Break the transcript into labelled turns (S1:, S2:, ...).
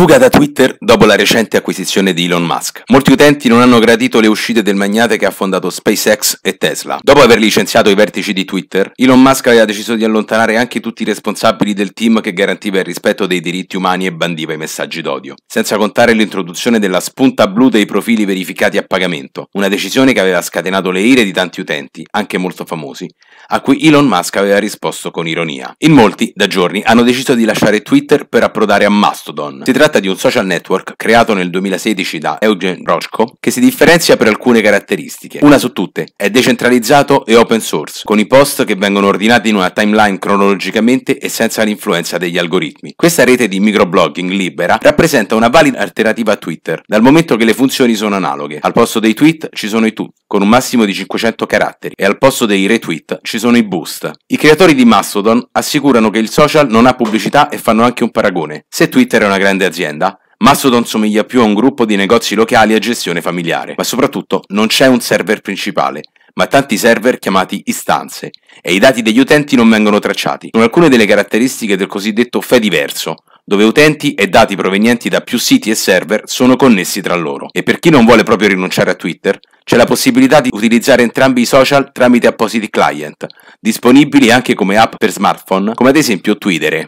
S1: Fuga da Twitter dopo la recente acquisizione di Elon Musk. Molti utenti non hanno gradito le uscite del magnate che ha fondato SpaceX e Tesla. Dopo aver licenziato i vertici di Twitter, Elon Musk aveva deciso di allontanare anche tutti i responsabili del team che garantiva il rispetto dei diritti umani e bandiva i messaggi d'odio, senza contare l'introduzione della spunta blu dei profili verificati a pagamento, una decisione che aveva scatenato le ire di tanti utenti, anche molto famosi, a cui Elon Musk aveva risposto con ironia. In molti, da giorni, hanno deciso di lasciare Twitter per approdare a Mastodon. Si tratta tratta di un social network creato nel 2016 da Eugen Rochko che si differenzia per alcune caratteristiche. Una su tutte, è decentralizzato e open source, con i post che vengono ordinati in una timeline cronologicamente e senza l'influenza degli algoritmi. Questa rete di microblogging libera rappresenta una valida alternativa a Twitter, dal momento che le funzioni sono analoghe. Al posto dei tweet ci sono i tweet con un massimo di 500 caratteri e al posto dei retweet ci sono i boost. I creatori di Mastodon assicurano che il social non ha pubblicità e fanno anche un paragone. Se Twitter è una grande azienda, Mastodon somiglia più a un gruppo di negozi locali a gestione familiare, ma soprattutto non c'è un server principale, ma tanti server chiamati istanze, e i dati degli utenti non vengono tracciati, con alcune delle caratteristiche del cosiddetto Fediverso, dove utenti e dati provenienti da più siti e server sono connessi tra loro. E per chi non vuole proprio rinunciare a Twitter, c'è la possibilità di utilizzare entrambi i social tramite appositi client, disponibili anche come app per smartphone, come ad esempio Twitter.